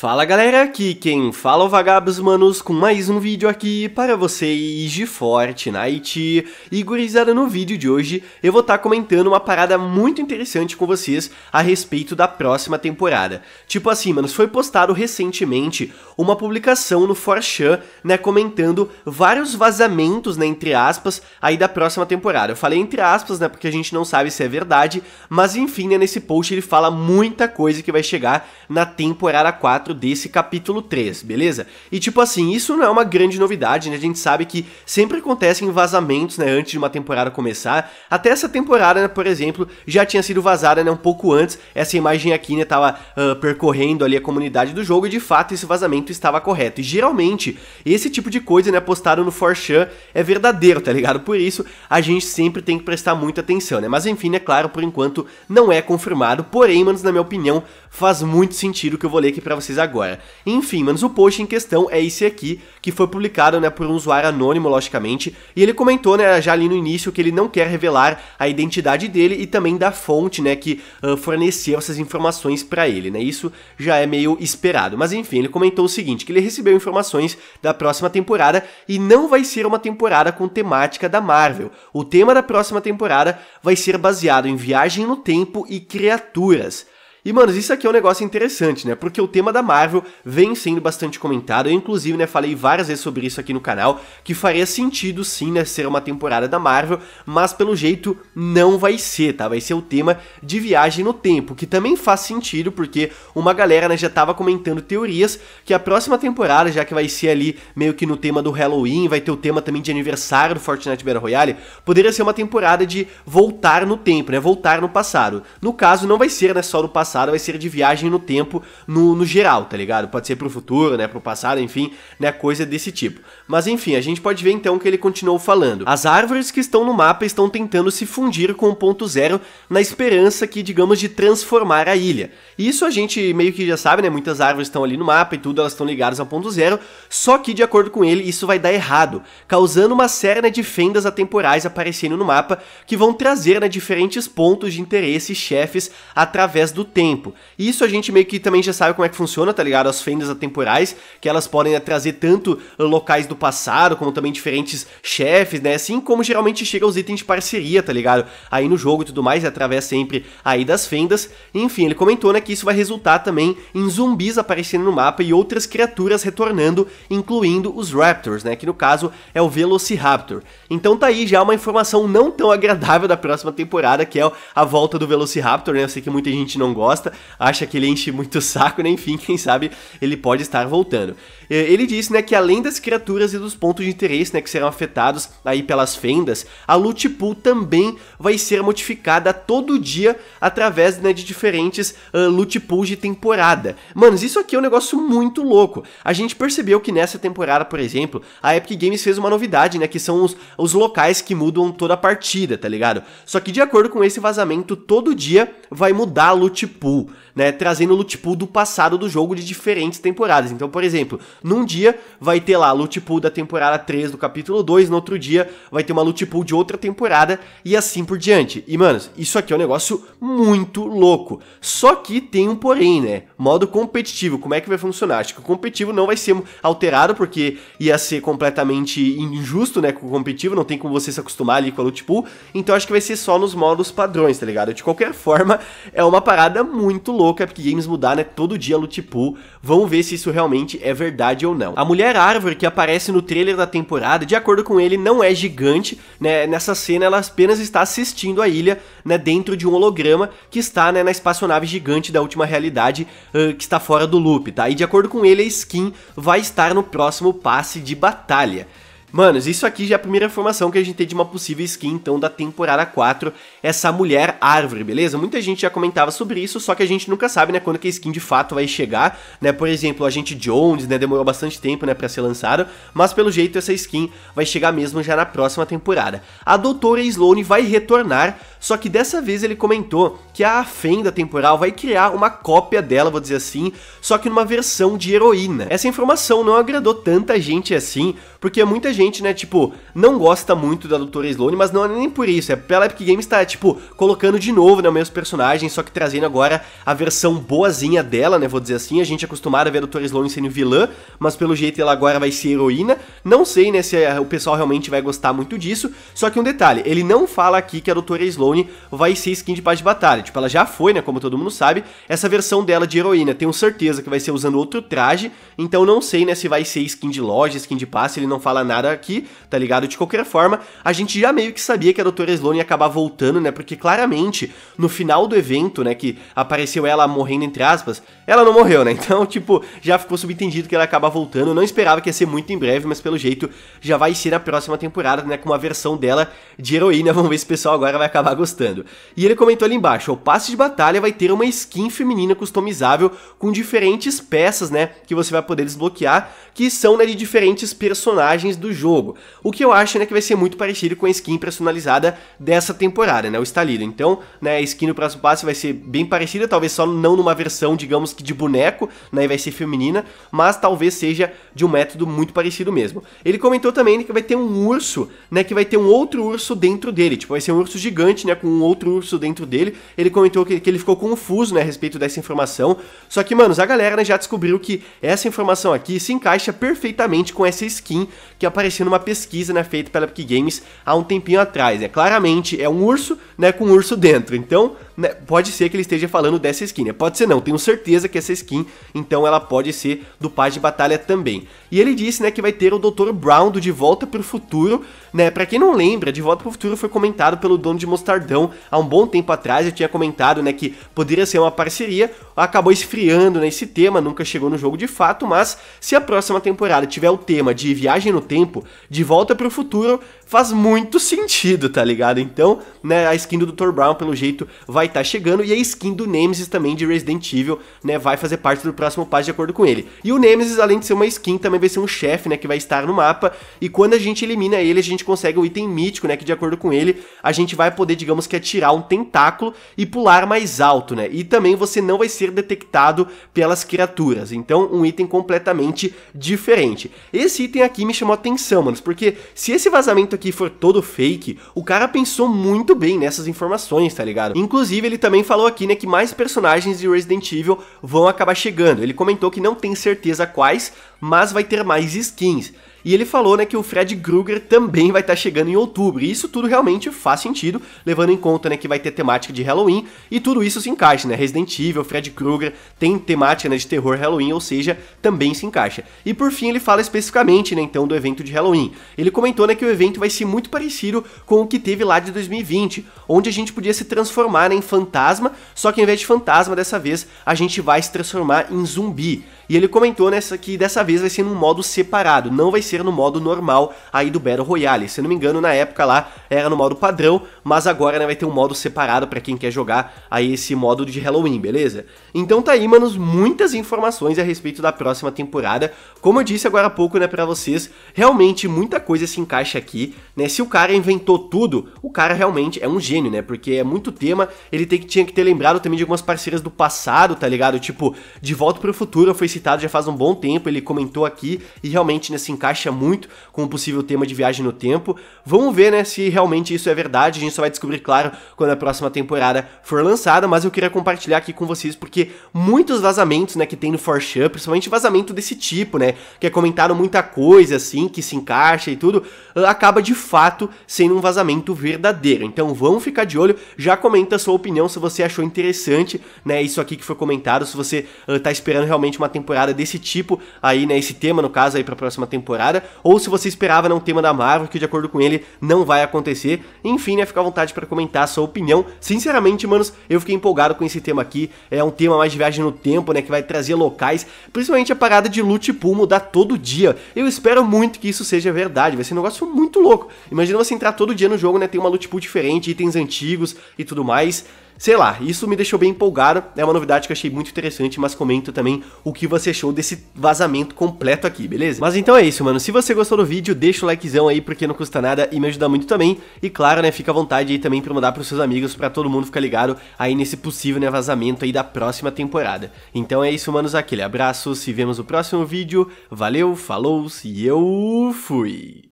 Fala galera, aqui quem fala é o Vagabos Manos com mais um vídeo aqui para vocês de Fortnite E gurizada, no vídeo de hoje eu vou estar tá comentando uma parada muito interessante com vocês a respeito da próxima temporada Tipo assim, manos, foi postado recentemente uma publicação no Forchan, né, comentando vários vazamentos, né, entre aspas, aí da próxima temporada Eu falei entre aspas, né, porque a gente não sabe se é verdade Mas enfim, né, nesse post ele fala muita coisa que vai chegar na temporada 4 4 desse capítulo 3, beleza? E tipo assim, isso não é uma grande novidade, né? A gente sabe que sempre acontecem vazamentos, né, antes de uma temporada começar. Até essa temporada, né, por exemplo, já tinha sido vazada, né, um pouco antes. Essa imagem aqui, né, tava uh, percorrendo ali a comunidade do jogo e de fato esse vazamento estava correto. E geralmente, esse tipo de coisa, né, postado no 4chan é verdadeiro, tá ligado? Por isso, a gente sempre tem que prestar muita atenção, né? Mas enfim, é claro, por enquanto não é confirmado, porém, manos, na minha opinião, faz muito sentido que eu vou ler aqui para vocês agora. Enfim, mas o post em questão é esse aqui, que foi publicado né, por um usuário anônimo, logicamente, e ele comentou né, já ali no início que ele não quer revelar a identidade dele e também da fonte né, que uh, forneceu essas informações para ele. Né? Isso já é meio esperado. Mas enfim, ele comentou o seguinte, que ele recebeu informações da próxima temporada e não vai ser uma temporada com temática da Marvel. O tema da próxima temporada vai ser baseado em viagem no tempo e criaturas. E, mano, isso aqui é um negócio interessante, né? Porque o tema da Marvel vem sendo bastante comentado. Eu, inclusive, né, falei várias vezes sobre isso aqui no canal, que faria sentido sim, né, ser uma temporada da Marvel, mas pelo jeito não vai ser, tá? Vai ser o tema de viagem no tempo, que também faz sentido, porque uma galera, né, já tava comentando teorias que a próxima temporada, já que vai ser ali meio que no tema do Halloween, vai ter o tema também de aniversário do Fortnite Battle Royale, poderia ser uma temporada de voltar no tempo, né? Voltar no passado. No caso, não vai ser, né, só no passado passado vai ser de viagem no tempo no, no geral, tá ligado? Pode ser pro futuro, né, pro passado, enfim, né, coisa desse tipo. Mas enfim, a gente pode ver então que ele continuou falando. As árvores que estão no mapa estão tentando se fundir com o ponto zero na esperança que, digamos, de transformar a ilha. Isso a gente meio que já sabe, né, muitas árvores estão ali no mapa e tudo, elas estão ligadas ao ponto zero, só que de acordo com ele, isso vai dar errado, causando uma série né, de fendas atemporais aparecendo no mapa que vão trazer né, diferentes pontos de interesse e chefes através do tempo tempo. E isso a gente meio que também já sabe como é que funciona, tá ligado? As fendas atemporais, que elas podem né, trazer tanto locais do passado, como também diferentes chefes, né? Assim como geralmente chega os itens de parceria, tá ligado? Aí no jogo e tudo mais, através sempre aí das fendas. Enfim, ele comentou, né, que isso vai resultar também em zumbis aparecendo no mapa e outras criaturas retornando, incluindo os Raptors, né? Que no caso é o Velociraptor. Então tá aí já uma informação não tão agradável da próxima temporada, que é a volta do Velociraptor, né? Eu sei que muita gente não gosta gosta, acha que ele enche muito o saco, né? enfim, quem sabe ele pode estar voltando. Ele disse né, que além das criaturas e dos pontos de interesse né, que serão afetados aí pelas fendas, a loot pool também vai ser modificada todo dia através né, de diferentes uh, loot pools de temporada. Manos, isso aqui é um negócio muito louco. A gente percebeu que nessa temporada, por exemplo, a Epic Games fez uma novidade, né, que são os, os locais que mudam toda a partida, tá ligado? Só que de acordo com esse vazamento, todo dia vai mudar a loot pool, né? Trazendo loot pool do passado do jogo de diferentes temporadas. Então, por exemplo, num dia vai ter lá loot pool da temporada 3 do capítulo 2, no outro dia vai ter uma loot pool de outra temporada e assim por diante. E, manos, isso aqui é um negócio muito louco. Só que tem um porém, né? Modo competitivo, como é que vai funcionar? Acho que o competitivo não vai ser alterado, porque ia ser completamente injusto, né? Com o competitivo, não tem como você se acostumar ali com a loot pool. Então acho que vai ser só nos modos padrões, tá ligado? De qualquer forma, é uma parada muito louco a Epic Games mudar, né? Todo dia loot pool. Vamos ver se isso realmente é verdade ou não. A mulher árvore que aparece no trailer da temporada, de acordo com ele, não é gigante, né? Nessa cena ela apenas está assistindo a ilha, né? Dentro de um holograma que está, né? Na espaçonave gigante da última realidade uh, que está fora do loop, tá? E de acordo com ele, a skin vai estar no próximo passe de batalha. Manos, isso aqui já é a primeira informação que a gente tem de uma possível skin, então, da temporada 4, essa mulher árvore, beleza? Muita gente já comentava sobre isso, só que a gente nunca sabe, né, quando que a skin de fato vai chegar, né? Por exemplo, a gente Jones, né, demorou bastante tempo, né, pra ser lançado, mas pelo jeito essa skin vai chegar mesmo já na próxima temporada. A doutora Sloane vai retornar, só que dessa vez ele comentou que a Fenda Temporal vai criar uma cópia dela, vou dizer assim, só que numa versão de heroína. Essa informação não agradou tanta gente assim, porque muita gente gente, né, tipo, não gosta muito da Doutora Sloane, mas não é nem por isso. É pela Epic Games tá, tipo, colocando de novo, né, o mesmo personagem, só que trazendo agora a versão boazinha dela, né, vou dizer assim. A gente é acostumado a ver a Doutora Sloane sendo vilã, mas pelo jeito ela agora vai ser heroína. Não sei, né, se é, o pessoal realmente vai gostar muito disso. Só que um detalhe, ele não fala aqui que a Doutora Sloane vai ser skin de paz de batalha. Tipo, ela já foi, né, como todo mundo sabe, essa versão dela de heroína. Tenho certeza que vai ser usando outro traje, então não sei, né, se vai ser skin de loja, skin de passe, ele não fala nada aqui, tá ligado? De qualquer forma, a gente já meio que sabia que a Doutora Sloane ia acabar voltando, né? Porque claramente, no final do evento, né, que apareceu ela morrendo, entre aspas, ela não morreu, né? Então, tipo, já ficou subentendido que ela acaba voltando. Eu não esperava que ia ser muito em breve, mas pelo jeito já vai ser na próxima temporada, né? Com uma versão dela de heroína. Vamos ver se o pessoal agora vai acabar gostando. E ele comentou ali embaixo: o passe de batalha vai ter uma skin feminina customizável com diferentes peças, né? Que você vai poder desbloquear, que são né, de diferentes personagens do jogo. O que eu acho né, que vai ser muito parecido com a skin personalizada dessa temporada, né? O estalido. Então, né, a skin no próximo passe vai ser bem parecida, talvez só não numa versão, digamos que de boneco, né? E vai ser feminina, mas talvez seja de um método muito parecido mesmo. Ele comentou também né, que vai ter um urso, né? Que vai ter um outro urso dentro dele. Tipo, vai ser um urso gigante, né? Com um outro urso dentro dele. Ele comentou que, que ele ficou confuso, né? A respeito dessa informação. Só que, manos, a galera né, já descobriu que essa informação aqui se encaixa perfeitamente com essa skin que apareceu aparecendo uma pesquisa, né, feita pela Epic Games há um tempinho atrás, né? Claramente é um urso, né, com um urso dentro. Então, né, pode ser que ele esteja falando dessa skin, né? Pode ser não, tenho certeza que essa skin, então ela pode ser do Paz de Batalha também. E ele disse, né, que vai ter o Dr. Brown do De Volta pro Futuro, né? Pra quem não lembra, De Volta pro Futuro foi comentado pelo dono de Mostardão há um bom tempo atrás, eu tinha comentado, né, que poderia ser uma parceria, acabou esfriando, né, esse tema, nunca chegou no jogo de fato, mas se a próxima temporada tiver o tema de viagem no tempo, De Volta pro Futuro, faz muito sentido, tá ligado? Então, né, a skin do Dr. Brown, pelo jeito, vai estar tá chegando e a skin do Nemesis também de Resident Evil, né, vai fazer parte do próximo passo de acordo com ele. E o Nemesis, além de ser uma skin, também vai ser um chefe, né, que vai estar no mapa e quando a gente elimina ele, a gente consegue o item mítico, né, que de acordo com ele, a gente vai poder, digamos que atirar um tentáculo e pular mais alto, né? E também você não vai ser detectado pelas criaturas. Então, um item completamente diferente. Esse item aqui me chamou atenção, mano, porque se esse vazamento aqui for todo fake, o cara pensou muito bem nessas informações, tá ligado? Inclusive Inclusive, ele também falou aqui, né, que mais personagens de Resident Evil vão acabar chegando. Ele comentou que não tem certeza quais, mas vai ter mais skins. E ele falou né, que o Fred Krueger também vai estar tá chegando em outubro. E isso tudo realmente faz sentido, levando em conta né, que vai ter temática de Halloween e tudo isso se encaixa, né? Resident Evil, Fred Krueger tem temática né, de terror Halloween, ou seja, também se encaixa. E por fim ele fala especificamente né, então do evento de Halloween. Ele comentou né, que o evento vai ser muito parecido com o que teve lá de 2020, onde a gente podia se transformar né, em fantasma, só que ao invés de fantasma dessa vez a gente vai se transformar em zumbi. E ele comentou nessa né, que dessa vez vai ser num modo separado, não vai aparecer no modo normal aí do Battle Royale. Se não me engano, na época lá era no modo padrão, mas agora né, vai ter um modo separado para quem quer jogar aí esse modo de Halloween, beleza? Então tá aí, manos, muitas informações a respeito da próxima temporada. Como eu disse agora há pouco, né, para vocês, realmente muita coisa se encaixa aqui, né? Se o cara inventou tudo, o cara realmente é um gênio, né? Porque é muito tema, ele tem que, tinha que ter lembrado também de algumas parceiras do passado, tá ligado? Tipo, De Volta para o Futuro foi citado já faz um bom tempo, ele comentou aqui e realmente né, se encaixa encaixa muito com o possível tema de viagem no tempo. Vamos ver, né, se realmente isso é verdade. A gente só vai descobrir, claro, quando a próxima temporada for lançada, mas eu queria compartilhar aqui com vocês porque muitos vazamentos, né, que tem no 4 principalmente vazamento desse tipo, né, que é comentado muita coisa assim, que se encaixa e tudo, acaba de fato sendo um vazamento verdadeiro. Então, vamos ficar de olho. Já comenta a sua opinião se você achou interessante, né, isso aqui que foi comentado, se você uh, tá esperando realmente uma temporada desse tipo aí, né, esse tema no caso aí para a próxima temporada temporada, ou se você esperava não tema da Marvel, que de acordo com ele não vai acontecer. Enfim, né, fica à vontade para comentar a sua opinião. Sinceramente, manos, eu fiquei empolgado com esse tema aqui. É um tema mais de viagem no tempo, né, que vai trazer locais, principalmente a parada de loot Pool mudar todo dia. Eu espero muito que isso seja verdade, vai ser um negócio muito louco. Imagina você entrar todo dia no jogo, né, tem uma loot Pool diferente, itens antigos e tudo mais. Sei lá, isso me deixou bem empolgado, é uma novidade que eu achei muito interessante, mas comenta também o que você achou desse vazamento completo aqui, beleza? Mas então é isso, mano, se você gostou do vídeo, deixa o likezão aí porque não custa nada e me ajuda muito também, e claro, né, fica à vontade aí também pra mandar pros seus amigos, pra todo mundo ficar ligado aí nesse possível, né, vazamento aí da próxima temporada. Então é isso, manos, aquele abraço, se vemos no próximo vídeo, valeu, falou e eu fui!